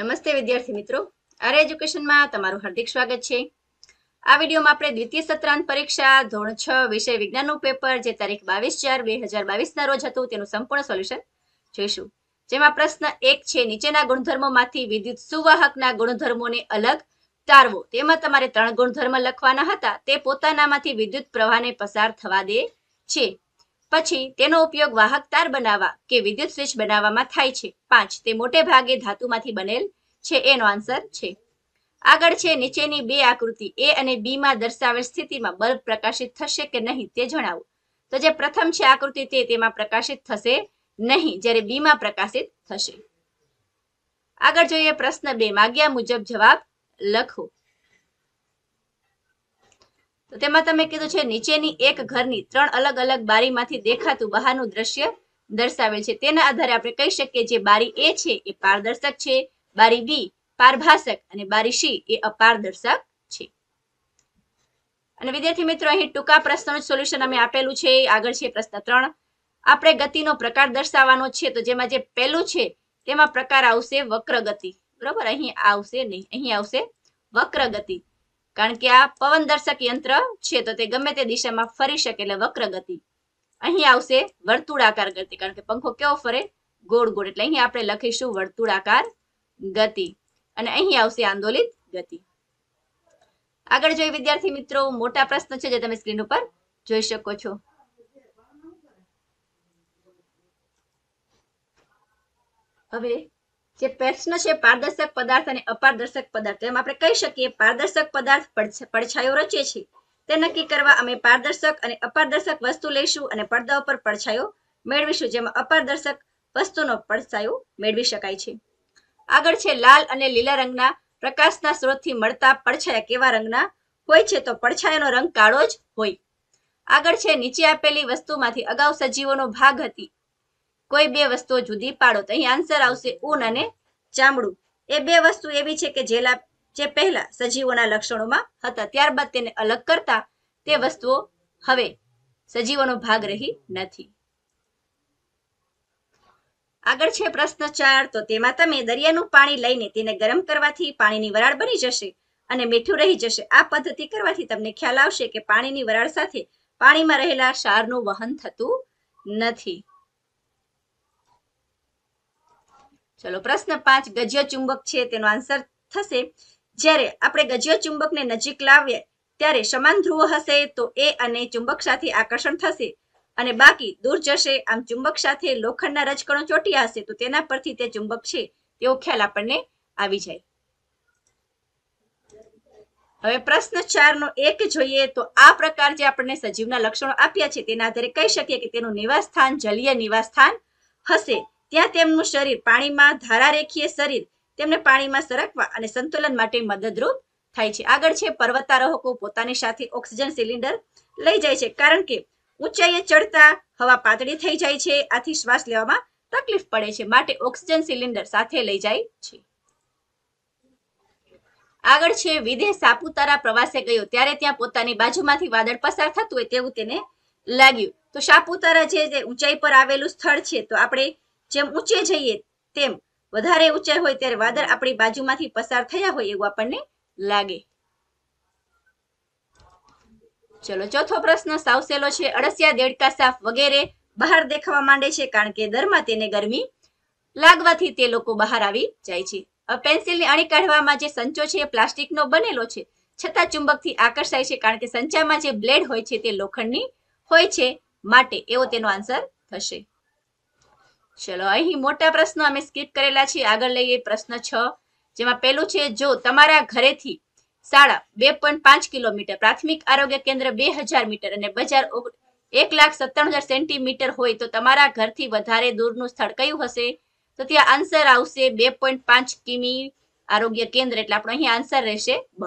નમસ્તે વિદ્યાર્થી મિત્રો આર એજ્યુકેશનમાં તમારું હાર્દિક સ્વાગત છે આ વિડીયોમાં આપણે દ્વિતીય સત્રાંત પરીક્ષા ધોરણ છ વિષય વિજ્ઞાનનું પેપર જે તારીખ બાવીસ ચાર બે હજાર બાવીસના રોજ હતું તેનું સંપૂર્ણ સોલ્યુશન જોઈશું જેમાં પ્રશ્ન એક છે નીચેના ગુણધર્મોમાંથી વિદ્યુત સુવાહકના ગુણધર્મોને અલગ તારવો તેમાં તમારે ત્રણ ગુણધર્મ લખવાના હતા તે પોતાનામાંથી વિદ્યુત પ્રવાહને પસાર થવા દે છે પછી તેનો ઉપયોગ વાહકતાર બનાવવા કે વિદ્યુત સ્વિચ બનાવવામાં થાય છે પાંચ તે મોટે ભાગે ધાતુમાંથી બનેલ છે એનો આન્સર છે આગળ છે નીચેની બે આકૃતિ એ અને બી માં દર્શાવેલ સ્થિતિમાં બલ્બ પ્રકાશિત થશે કે નહીં તે જણાવો તો જે પ્રથમ છે આકૃતિ તે તેમાં પ્રકાશિત થશે નહીં જ્યારે બી માં પ્રકાશિત થશે આગળ જોઈએ પ્રશ્ન બે માગ્યા મુજબ જવાબ લખો તો તેમાં તમે કીધું છે નીચેની એક ઘરની ત્રણ અલગ અલગ બારીમાંથી દેખાતું બહારનું દ્રશ્ય દર્શાવેલ છે તેના આધારે આપણે કહી શકીએ જે બારી એ છે એ પારદર્શક છે બારી બી પારભાષક અને બારી સી એ અપારદર્શક અને વિદ્યાર્થી મિત્રો અહીં ટૂંકા પ્રશ્નોનું સોલ્યુશન અમે આપેલું છે આગળ છે પ્રશ્ન ત્રણ આપણે ગતિનો પ્રકાર દર્શાવવાનો છે તો જેમાં જે પહેલું છે તેમાં પ્રકાર આવશે વક્ર ગતિ બરોબર અહીં આવશે નહીં અહીં આવશે વક્ર ગતિ કારણ કે આ પવન દર્શક યંત્ર છે તો તે ગમે તે દિશામાં ફરી શકે એટલે વક્ર ગતિ અહીં આવશે વર્તુળાકાર ગતિ કારણ કે પંખો કેવો ફરે ગોળ ગોળ એટલે અહીં આપણે લખીશું વર્તુળાકાર ગતિ અને અહીં આવશે આંદોલિત ગતિ આગળ જોઈએ વિદ્યાર્થી મિત્રો મોટા પ્રશ્ન છે જે તમે સ્ક્રીન ઉપર જોઈ શકો છો હવે જે પ્રશ્ન છે પારદર્શક પદાર્થ અને અપારદર્શક પદાર્થ એમ આપણે કહી શકીએ પારદર્શક પદાર્થ પડછાયો રચે છે તે નક્કી કરવા અમે પારદર્શક અને અપારદર્શક વસ્તુ લઈશું અને પડદા ઉપર પડછાયો મેળવીશું જેમાં અપારદર્શક વસ્તુનો પડછાયો મેળવી શકાય છે આગળ છે લાલ અને લીલા રંગના પ્રકાશના સ્ત્રોતથી મળતા પડછાયા કેવા રંગના હોય છે તો પડછાયાનો રંગ કાળો જ હોય આગળ છે નીચે આપેલી વસ્તુમાંથી અગાઉ સજીવોનો ભાગ હતી કોઈ બે વસ્તુઓ જુદી પાડો તો અહીં આન્સર આવશે ઉન અને ચામડું એ બે વસ્તુ એવી છે કે જેલા જે પહેલા સજીવોના લક્ષણોમાં હતા ત્યારબાદ તેને અલગ કરતા તે વસ્તુઓ હવે સજીવોનો ભાગ રહી નથી આગળ છે પ્રશ્ન ચાર તો તેમાં તમે દરિયાનું પાણી લઈને તેને ગરમ કરવાથી પાણીની વરાળ બની જશે અને મીઠું રહી જશે આ પદ્ધતિ કરવાથી તમને ખ્યાલ આવશે કે પાણીની વરાળ સાથે પાણીમાં રહેલા ક્ષારનું વહન થતું નથી ચલો પ્રશ્ન પાંચ ગજ્ય ચુંબક છે તેનો આન્સર થશે જ્યારે આપણે ગજ્ય ચુંબકને નજીક લાવીએ ત્યારે સમાન ધ્રુવ હશે તો એ અને ચુંબક સાથે આકર્ષણ થશે અને બાકી દૂર જશે આમ ચુંબક સાથે લોખંડના રજકણો ચોટ્યા હશે તો તેના પરથી તે ચુંબક છે તેવો ખ્યાલ આપણને આવી જાય હવે પ્રશ્ન ચાર નો એક જોઈએ તો આ પ્રકાર જે આપણને સજીવના લક્ષણો આપ્યા છે તેના આધારે કહી શકીએ કે તેનું નિવાસ સ્થાન જલીય નિવાસ સ્થાન હશે ત્યાં તેમનું શરીર પાણીમાં ધારારેખીય શરીર તેમને પાણીમાં સરકવા અને સંતુલન માટે મદદરૂપ થાય છે આગળ છે પર્વતારોહકો પોતાની સાથે ઓક્સિજન સિલિન્ડર લઈ જાય છે કારણ કે ઊંચાઈએ ચડતા હવા પાતળી થઈ જાય છે આથી શ્વાસ લેવામાં તકલીફ પડે છે માટે ઓક્સિજન સિલિન્ડર સાથે લઈ જાય છે આગળ છે વિદેશ સાપુતારા પ્રવાસે ગયો ત્યારે ત્યાં પોતાની બાજુમાંથી વાદળ પસાર થતું હોય તેવું તેને લાગ્યું તો સાપુતારા જે ઊંચાઈ પર આવેલું સ્થળ છે તો આપણે જેમ ઊંચે જઈએ તેમ વધારે ઊંચાઈ હોય ત્યારે વાદળ આપણી બાજુમાંથી પસાર થયા હોય એવું આપણને લાગે ચલો ચોથો પ્રશ્ન સાવસેલો છે અળસિયા દેડકા સાફ વગેરે બહાર દેખાવા માંડે છે કારણ કે દરમાં તેને ગરમી લાગવાથી તે લોકો બહાર આવી જાય છે પેન્સિલની અણી કાઢવામાં જે સંચો છે એ પ્લાસ્ટિકનો બનેલો છે છતાં ચુંબકથી આકર્ષાય છે કારણ કે સંચામાં જે બ્લેડ હોય છે તે લોખંડની હોય છે માટે એવો તેનો આન્સર થશે ચલો અહીં મોટા પ્રશ્નો અમે સ્કીપ કરેલા છે આગળ લઈએ પ્રશ્ન છ જેમાં પેલું છે જો તમારા ઘરેથી શાળા બે પોઈન્ટ પાંચ કિલોમીટર પ્રાથમિક આરોગ્ય કેન્દ્ર બે હજાર મીટર અને બજાર એક લાખ સત્તાણું હજાર સેન્ટીમીટર હોય તો તમારા ઘરથી વધારે દૂરનું સ્થળ કયું હશે તો ત્યાં આન્સર આવશે બે પોઈન્ટ પાંચ કિમી આરોગ્ય કેન્દ્ર એટલે આપણો અહીં આન્સર રહેશે બ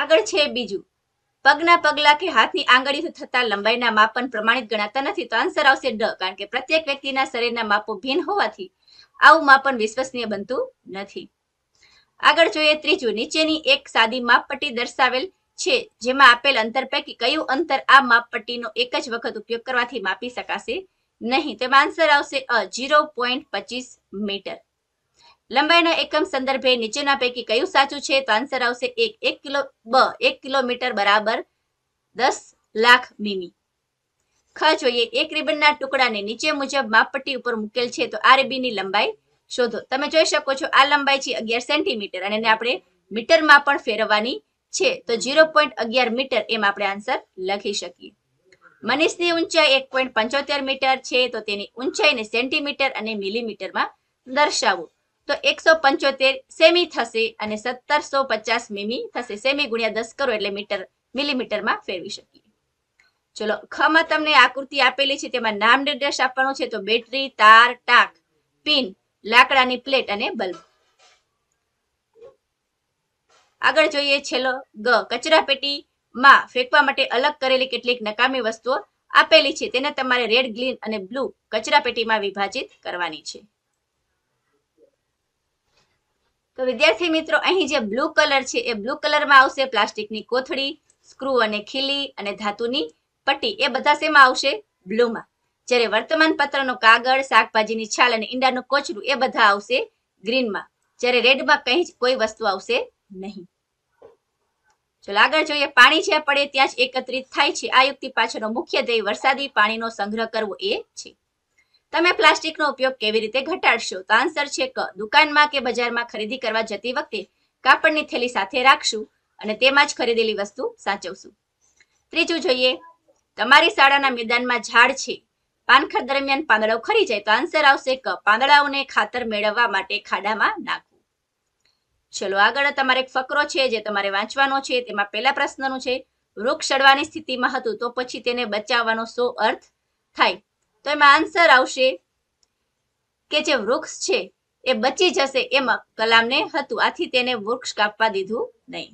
આગળ છે બીજું પગના પગલા કે હાથની આંગળીથી થતા લંબાઈના માપન પ્રમાણિત ગણાતા નથી તો આન્સર આવશે ડ કારણ કે પ્રત્યેક વ્યક્તિના શરીરના માપો ભિન્ન હોવાથી આવું માપન વિશ્વસનીય બનતું નથી આગળ જોઈએ ત્રીજું નીચેની એક સાદી માપપટ્ટી દર્શાવેલ છે જેમાં આપેલ અંતર પૈકી કયું અંતર આ માપપટ્ટીનો એક જ વખત ઉપયોગ કરવાથી માપી શકાશે નહીં તેમાં આન્સર આવશે અ ઝીરો પોઈન્ટ પચીસ મીટર લંબાઈના એકમ સંદર્ભે નીચેના પૈકી કયું સાચું છે તો આન્સર આવશે એક એક કિલો બ એક કિલોમીટર બરાબર દસ લાખ મીમી ખ જોઈએ એક રિબનના ટુકડાને નીચે મુજબ માપપટ્ટી ઉપર મૂકેલ છે તો આ રીબીની લંબાઈ શોધો તમે જોઈ શકો છો આ લંબાઈ છે અગિયાર સેન્ટીમીટર અને આપણે મીટરમાં પણ ફેરવવાની છે તો ઝીરો પોઈન્ટ અગિયાર મીટર એમ આપણે આન્સર લખી શકીએ મનીષની ઊંચાઈ એક પોઈન્ટ પંચોતેર મીટર છે તો તેની ઊંચાઈને સેન્ટીમીટર અને મિલીમીટરમાં દર્શાવો તો એકસો પંચોતેર સેમી થશે અને સત્તરસો પચાસ મીમી થશે સેમી ગુણ્યા દસ કરો એટલે મીટર મિલીમીટરમાં ફેરવી શકીએ ચલો ખમાં તમને આકૃતિ આપેલી છે તેમાં નામ નિર્દેશ આપવાનો છે તો બેટરી તાર ટાંક પિન લાકડાની પ્લેટ અને બલ્બ આગળ જોઈએ છેલ્લો ગ કચરા પેટી માં ફેંકવા માટે અલગ કરેલી કેટલીક નકામી વસ્તુઓ આપેલી છે તેને તમારે રેડ ગ્રીન અને બ્લુ કચરા પેટીમાં વિભાજિત કરવાની છે તો વિદ્યાર્થી મિત્રો અહીં જે બ્લુ કલર છે એ બ્લુ કલરમાં આવશે પ્લાસ્ટિકની કોથળી સ્ક્રૂ અને ખીલી અને ધાતુની પટ્ટી એ બધા શેમાં આવશે બ્લુમાં જ્યારે વર્તમાન પત્રનો કાગળ શાકભાજીની છાલ અને ઈંડાનું કોચરું એ બધા આવશે ગ્રીનમાં જ્યારે રેડમાં કંઈ જ કોઈ વસ્તુ આવશે નહીં ચલો આગળ જોઈએ પાણી જ્યાં પડે ત્યાં જ એકત્રિત થાય છે આ યુક્તિ પાછળનો મુખ્ય ધ્યેય વરસાદી પાણીનો સંગ્રહ કરવો એ છે તમે પ્લાસ્ટિકનો ઉપયોગ કેવી રીતે ઘટાડશો તો આન્સર છે ક દુકાનમાં કે બજારમાં ખરીદી કરવા જતી વખતે કાપડની થેલી સાથે રાખશું અને તેમાં જ ખરીદેલી વસ્તુ સાચવશું ત્રીજું જોઈએ તમારી શાળાના મેદાનમાં ઝાડ છે પાનખર દરમિયાન પાંદડાઓ ખરી જાય તો આન્સર આવશે ક પાંદડાઓને ખાતર મેળવવા માટે ખાડામાં નાખવું ચલો આગળ તમારે એક ફકરો છે જે તમારે વાંચવાનો છે તેમાં પહેલા પ્રશ્નનું છે વૃક્ષ સડવાની સ્થિતિમાં હતું તો પછી તેને બચાવવાનો શો અર્થ થાય તો એમાં આન્સર આવશે કે જે વૃક્ષ છે એ બચી જશે એમાં કલામને હતું આથી તેને વૃક્ષ કાપવા દીધું નહીં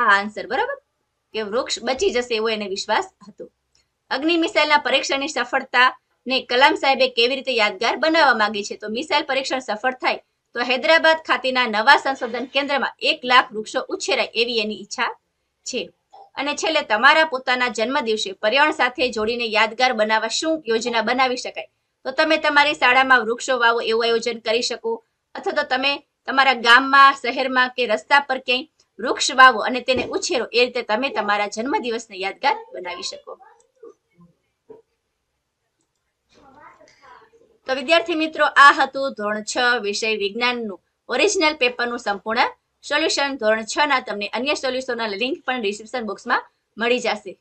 આ આન્સર બરાબર કે વૃક્ષ બચી જશે એવો એને વિશ્વાસ હતો અગ્નિ મિસાઇલના પરીક્ષણની સફળતા ને કલામ સાહેબે કેવી રીતે યાદગાર બનાવવા માંગી છે તો મિસાઇલ પરીક્ષણ સફળ થાય તો હૈદરાબાદ ખાતેના નવા સંશોધન કેન્દ્રમાં એક લાખ વૃક્ષો ઉછેરાય એવી એની ઈચ્છા છે અને છેલ્લે તમારા પોતાના જન્મદિવસે પર્યાવરણ સાથે જોડીને યાદગાર બનાવવા શું યોજના બનાવી શકાય તો તમે તમારી શાળામાં વૃક્ષો વાવો એવું આયોજન કરી શકો અથવા તો તમે તમારા ગામમાં શહેરમાં કે રસ્તા પર ક્યાંય વૃક્ષ વાવો અને તેને ઉછેરો એ રીતે તમે તમારા જન્મ જન્મદિવસને યાદગાર બનાવી શકો તો વિદ્યાર્થી મિત્રો આ હતું ધોરણ છ વિષય વિજ્ઞાનનું ઓરિજિનલ પેપરનું સંપૂર્ણ સોલ્યુશન ધોરણ છ ના તમને અન્ય સોલ્યુશનના લિંક પણ ડિસ્ક્રિપ્શન બોક્સમાં મળી જશે